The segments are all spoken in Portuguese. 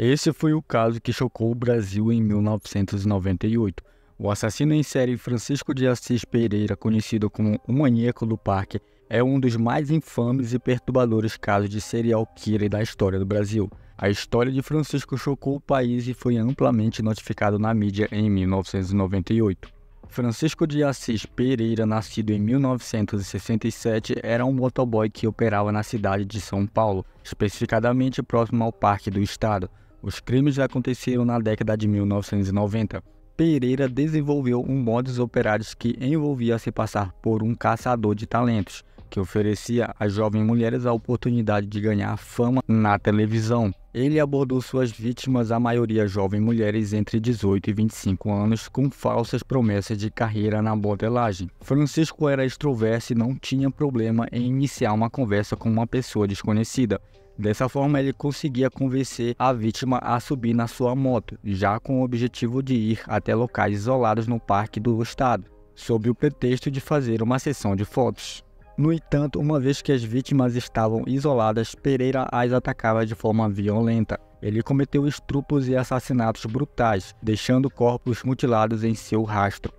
Esse foi o caso que chocou o Brasil em 1998. O assassino em série Francisco de Assis Pereira, conhecido como o Maníaco do Parque, é um dos mais infames e perturbadores casos de serial killer da história do Brasil. A história de Francisco chocou o país e foi amplamente notificado na mídia em 1998. Francisco de Assis Pereira, nascido em 1967, era um motoboy que operava na cidade de São Paulo, especificadamente próximo ao Parque do Estado. Os crimes já aconteceram na década de 1990. Pereira desenvolveu um modus operandi que envolvia se passar por um caçador de talentos que oferecia às jovens mulheres a oportunidade de ganhar fama na televisão. Ele abordou suas vítimas, a maioria jovens mulheres entre 18 e 25 anos, com falsas promessas de carreira na modelagem. Francisco era extroverso e não tinha problema em iniciar uma conversa com uma pessoa desconhecida. Dessa forma, ele conseguia convencer a vítima a subir na sua moto, já com o objetivo de ir até locais isolados no parque do estado, sob o pretexto de fazer uma sessão de fotos. No entanto, uma vez que as vítimas estavam isoladas, Pereira as atacava de forma violenta. Ele cometeu estrupos e assassinatos brutais, deixando corpos mutilados em seu rastro.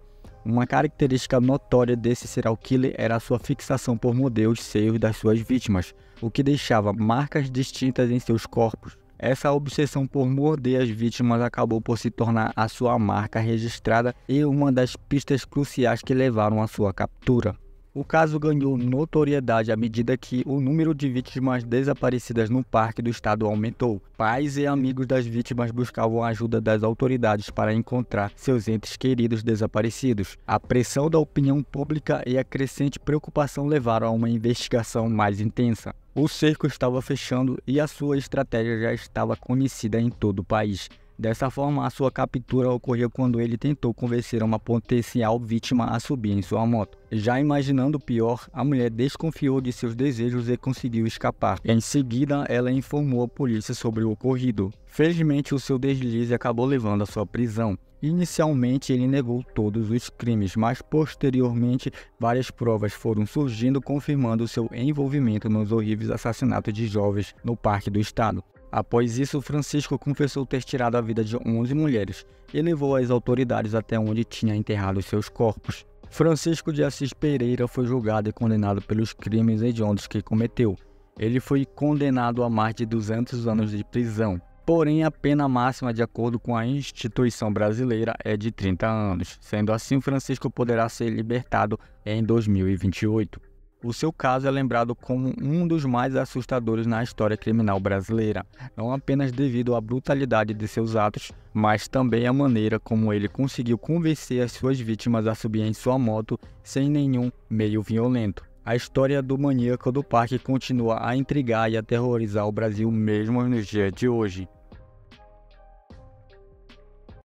Uma característica notória desse serial killer era sua fixação por modelos seios das suas vítimas, o que deixava marcas distintas em seus corpos. Essa obsessão por morder as vítimas acabou por se tornar a sua marca registrada e uma das pistas cruciais que levaram à sua captura. O caso ganhou notoriedade à medida que o número de vítimas desaparecidas no parque do estado aumentou. Pais e amigos das vítimas buscavam a ajuda das autoridades para encontrar seus entes queridos desaparecidos. A pressão da opinião pública e a crescente preocupação levaram a uma investigação mais intensa. O cerco estava fechando e a sua estratégia já estava conhecida em todo o país. Dessa forma, a sua captura ocorreu quando ele tentou convencer uma potencial vítima a subir em sua moto. Já imaginando o pior, a mulher desconfiou de seus desejos e conseguiu escapar. Em seguida, ela informou a polícia sobre o ocorrido. Felizmente, o seu deslize acabou levando a sua prisão. Inicialmente, ele negou todos os crimes, mas posteriormente, várias provas foram surgindo confirmando seu envolvimento nos horríveis assassinatos de jovens no Parque do Estado. Após isso, Francisco confessou ter tirado a vida de 11 mulheres e levou as autoridades até onde tinha enterrado seus corpos. Francisco de Assis Pereira foi julgado e condenado pelos crimes hediondos que cometeu. Ele foi condenado a mais de 200 anos de prisão. Porém, a pena máxima, de acordo com a instituição brasileira, é de 30 anos. Sendo assim, Francisco poderá ser libertado em 2028. O seu caso é lembrado como um dos mais assustadores na história criminal brasileira, não apenas devido à brutalidade de seus atos, mas também à maneira como ele conseguiu convencer as suas vítimas a subir em sua moto sem nenhum meio violento. A história do maníaco do parque continua a intrigar e aterrorizar o Brasil mesmo nos dias de hoje.